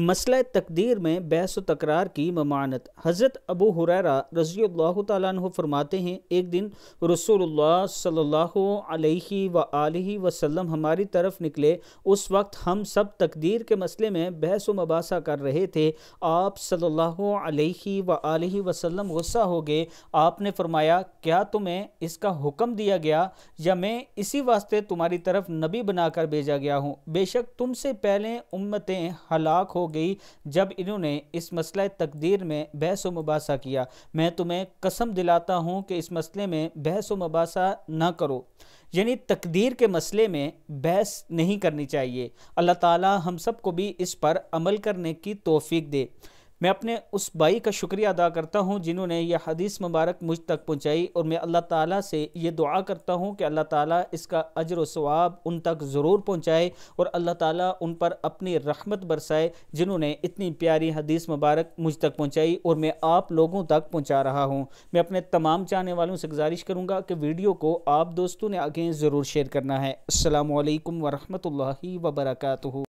muscle तकदीर में बहस व तकरार की ममानत हज़रत अबू हुररा रज़ी तु फरमाते हैं एक दिन रसूल सल्ला अलैहि व हमारी तरफ निकले उस वक्त हम सब तकदीर के मसले में बहस व मबासा कर रहे थे आप सल्ला अलैहि व गुस्सा हो गए आपने फरमाया क्या तुम्हें इसका हुक्म दिया गया या मैं इसी वास्ते तुम्हारी तरफ नबी बनाकर भेजा गया हूँ बेशक तुमसे पहले उम्मतें हलाक हो हो गई जब इन्होंने इस मसला तकदीर में बहस व मुबासा किया मैं तुम्हें कसम दिलाता हूँ कि इस मसले में बहस व मुबासा ना करो यानी तकदीर के मसले में बहस नहीं करनी चाहिए अल्लाह ताला हम सब को भी इस पर अमल करने की तोफ़ी दे मैं अपने उस भाई का शुक्रिया अदा करता हूँ जिन्होंने यह हदीस मुबारक मुझ तक पहुँचाई और मैं अल्लाह ताला से ये दुआ करता हूँ कि अल्लाह ताला इसका अजर स्वाब उन तक ज़रूर पहुँचाए और अल्लाह ताला उन पर अपनी रहमत बरसाए जिन्होंने इतनी प्यारी हदीस मुबारक मुझ तक पहुँचाई और मैं आप लोगों तक पहुँचा रहा हूँ मैं अपने तमाम चाहने वालों से गुजारिश करूँगा कि वीडियो को आप दोस्तों ने आगे ज़रूर शेयर करना है अल्लाम वरहमल वर्का